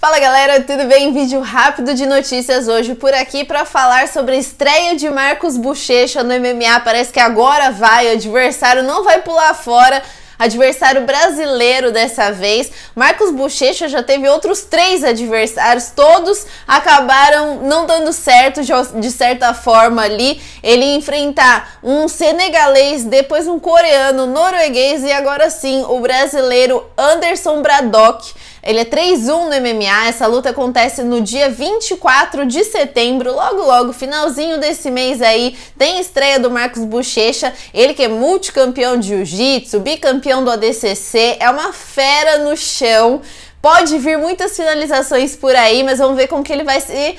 Fala galera, tudo bem? Vídeo rápido de notícias hoje por aqui para falar sobre a estreia de Marcos Bochecha no MMA. Parece que agora vai, o adversário não vai pular fora adversário brasileiro dessa vez. Marcos Bochecha já teve outros três adversários, todos acabaram não dando certo de certa forma ali. Ele enfrentar um senegalês, depois um coreano, norueguês e agora sim o brasileiro Anderson Braddock. Ele é 3-1 no MMA. Essa luta acontece no dia 24 de setembro, logo logo, finalzinho desse mês aí. Tem estreia do Marcos Bochecha, ele que é multicampeão de jiu-jitsu, bicampeão do ADCC, é uma fera no chão. Pode vir muitas finalizações por aí, mas vamos ver como que ele vai se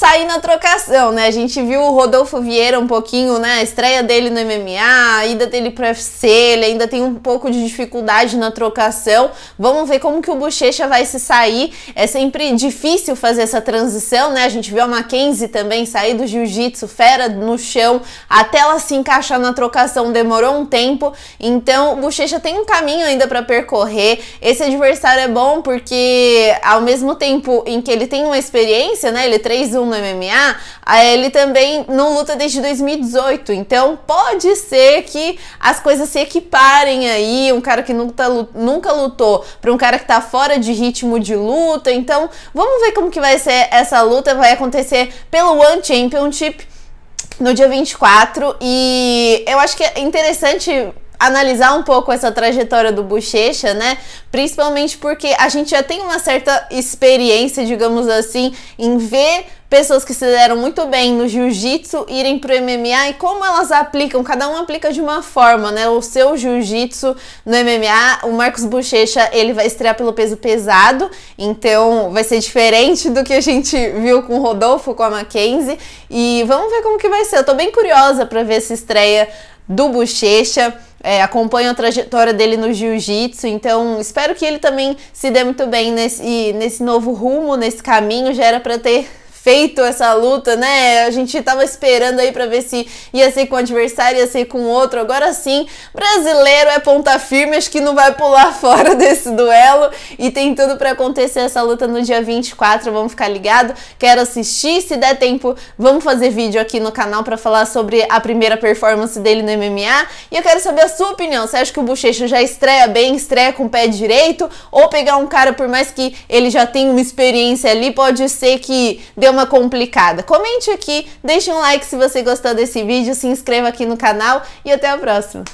sair na trocação, né? A gente viu o Rodolfo Vieira um pouquinho, né? A estreia dele no MMA, a ida dele pro UFC, ele ainda tem um pouco de dificuldade na trocação. Vamos ver como que o Bochecha vai se sair. É sempre difícil fazer essa transição, né? A gente viu a Mackenzie também sair do jiu-jitsu, fera no chão, até ela se encaixar na trocação demorou um tempo. Então, o Bochecha tem um caminho ainda para percorrer. Esse adversário é bom porque ao mesmo tempo em que ele tem uma experiência, né? Ele 3 é 1 no MMA, ele também não luta desde 2018. Então pode ser que as coisas se equiparem aí. Um cara que nunca, nunca lutou para um cara que tá fora de ritmo de luta. Então vamos ver como que vai ser essa luta. Vai acontecer pelo One Championship no dia 24. E eu acho que é interessante analisar um pouco essa trajetória do Bochecha, né? Principalmente porque a gente já tem uma certa experiência, digamos assim, em ver pessoas que se deram muito bem no jiu-jitsu irem pro MMA e como elas aplicam, cada um aplica de uma forma, né? O seu jiu-jitsu no MMA, o Marcos Bochecha, ele vai estrear pelo peso pesado, então vai ser diferente do que a gente viu com o Rodolfo, com a Mackenzie, e vamos ver como que vai ser. Eu tô bem curiosa para ver essa estreia do Bochecha é, acompanho a trajetória dele no jiu-jitsu, então espero que ele também se dê muito bem nesse, nesse novo rumo, nesse caminho. Já era para ter feito essa luta, né? A gente tava esperando aí para ver se ia ser com o adversário, ia ser com outro. Agora sim, brasileiro é ponta firme, acho que não vai pular fora desse duelo e tem tudo para acontecer essa luta no dia 24. Vamos ficar ligado. Quero assistir, se der tempo, vamos fazer vídeo aqui no canal para falar sobre a primeira performance dele no MMA. E eu quero saber a sua opinião. Você acha que o Bochecha já estreia bem, estreia com o pé direito ou pegar um cara por mais que ele já tenha uma experiência ali, pode ser que deu uma complicada. Comente aqui, deixe um like se você gostou desse vídeo, se inscreva aqui no canal e até a próxima.